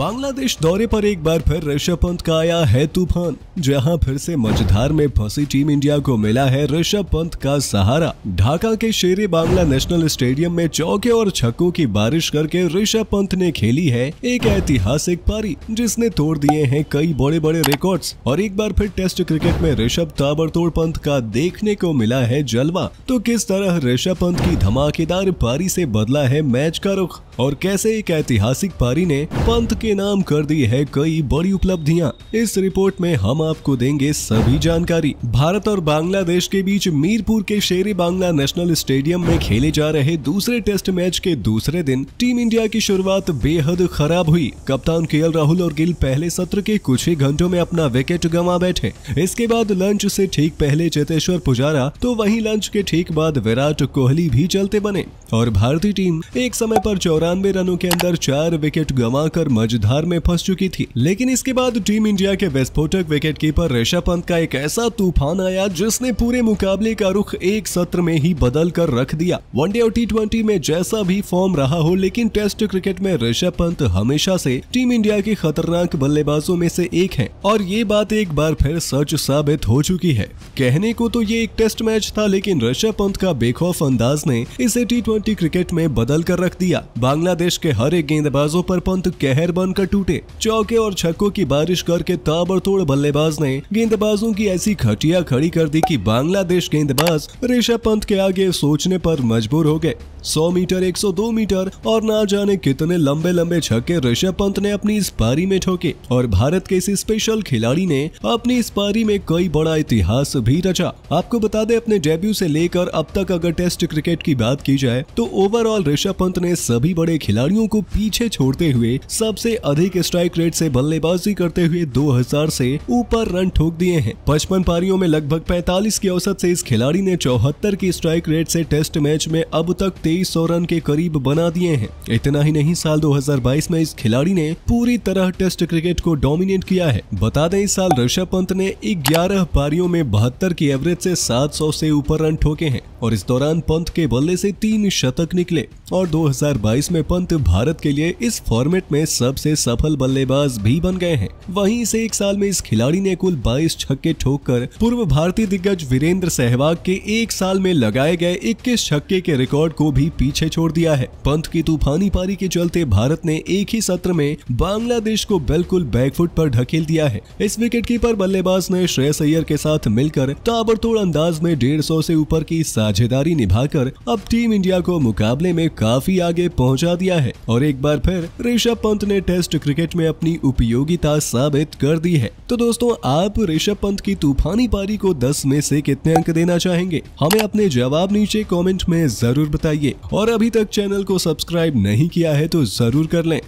बांग्लादेश दौरे पर एक बार फिर ऋषभ पंत का आया है तूफान जहां फिर से मझधार में फंसी टीम इंडिया को मिला है ऋषभ पंत का सहारा ढाका के शेरे बांग्ला नेशनल स्टेडियम में चौके और छक्कों की बारिश करके ऋषभ पंत ने खेली है एक ऐतिहासिक पारी जिसने तोड़ दिए हैं कई बड़े बड़े रिकॉर्ड और एक बार फिर टेस्ट क्रिकेट में ऋषभ ताबड़तोड़ पंत का देखने को मिला है जलवा तो किस तरह ऋषभ पंत की धमाकेदार पारी ऐसी बदला है मैच का रुख और कैसे एक ऐतिहासिक पारी ने पंत के के नाम कर दी है कई बड़ी उपलब्धियां इस रिपोर्ट में हम आपको देंगे सभी जानकारी भारत और बांग्लादेश के बीच मीरपुर के शेरी बांग्ला नेशनल स्टेडियम में खेले जा रहे दूसरे टेस्ट मैच के दूसरे दिन टीम इंडिया की शुरुआत बेहद खराब हुई कप्तान के राहुल और गिल पहले सत्र के कुछ ही घंटों में अपना विकेट गंवा बैठे इसके बाद लंच से ठीक पहले चेतेश्वर पुजारा तो वहीं लंच के ठीक बाद विराट कोहली भी चलते बने और भारतीय टीम एक समय पर चौरानवे रनों के अंदर चार विकेट गंवा कर मजदूर धार में फंस चुकी थी लेकिन इसके बाद टीम इंडिया के विस्फोटक विकेट कीपर ऋषभ पंत का एक ऐसा तूफान आया जिसने पूरे मुकाबले का रुख एक सत्र में ही बदल कर रख दिया वनडे और टी में जैसा भी फॉर्म रहा हो लेकिन टेस्ट क्रिकेट में ऋषभ पंत हमेशा से टीम इंडिया के खतरनाक बल्लेबाजों में से एक है और ये बात एक बार फिर सच साबित हो चुकी है कहने को तो ये एक टेस्ट मैच था लेकिन ऋषभ पंत का बेखौफ अंदाज ने इसे टी क्रिकेट में बदल कर रख दिया बांग्लादेश के हर एक गेंदबाजों पर पंत कहर बनकर टूटे चौके और छक्कों की बारिश करके ताबड़तोड़ बल्लेबाज ने गेंदबाजों की ऐसी खटिया खड़ी कर दी कि बांग्लादेश गेंदबाज ऋषभ पंत के आगे सोचने पर मजबूर हो गए 100 मीटर 102 मीटर और ना जाने कितने लंबे लंबे छक्के ऋषभ पंत ने अपनी इस पारी में ठोके और भारत के इस स्पेशल खिलाड़ी ने अपनी इस पारी में कई बड़ा इतिहास भी रचा आपको बता दें अपने डेब्यू से लेकर अब तक अगर टेस्ट क्रिकेट की बात की जाए तो ओवरऑल ऋषभ पंत ने सभी बड़े खिलाड़ियों को पीछे छोड़ते हुए सबसे से अधिक स्ट्राइक रेट से बल्लेबाजी करते हुए 2000 से ऊपर रन ठोक दिए हैं पचपन पारियों में लगभग 45 की औसत से इस खिलाड़ी ने चौहत्तर की स्ट्राइक रेट से टेस्ट मैच में अब तक तेईस रन के करीब बना दिए हैं इतना ही नहीं साल 2022 में इस खिलाड़ी ने पूरी तरह टेस्ट क्रिकेट को डोमिनेट किया है बता दें इस साल ऋषभ पंत ने ग्यारह पारियों में बहत्तर की एवरेज से 700 से ऊपर रन ठोके हैं और इस दौरान पंत के बल्ले से तीन शतक निकले और 2022 में पंत भारत के लिए इस फॉर्मेट में सबसे सफल बल्लेबाज भी बन गए हैं वहीं से एक साल में इस खिलाड़ी ने कुल 22 छक्के ठोककर पूर्व भारतीय दिग्गज वीरेंद्र सहवाग के एक साल में लगाए गए 21 छक्के के रिकॉर्ड को भी पीछे छोड़ दिया है पंत की तूफानी पारी के चलते भारत ने एक ही सत्र में बांग्लादेश को बिल्कुल बैकफुट आरोप ढकेल दिया है इस विकेट कीपर बल्लेबाज ने श्रेयस अय्यर के साथ मिलकर ताबड़तोड़ अंदाज में डेढ़ सौ से ऊपर की साझेदारी निभाकर अब टीम इंडिया को मुकाबले में काफी आगे पहुंचा दिया है और एक बार फिर ऋषभ पंत ने टेस्ट क्रिकेट में अपनी उपयोगिता साबित कर दी है तो दोस्तों आप ऋषभ पंत की तूफानी पारी को दस में से कितने अंक देना चाहेंगे हमें अपने जवाब नीचे कॉमेंट में जरूर बताइए और अभी तक चैनल को सब्सक्राइब नहीं किया है तो जरूर कर लें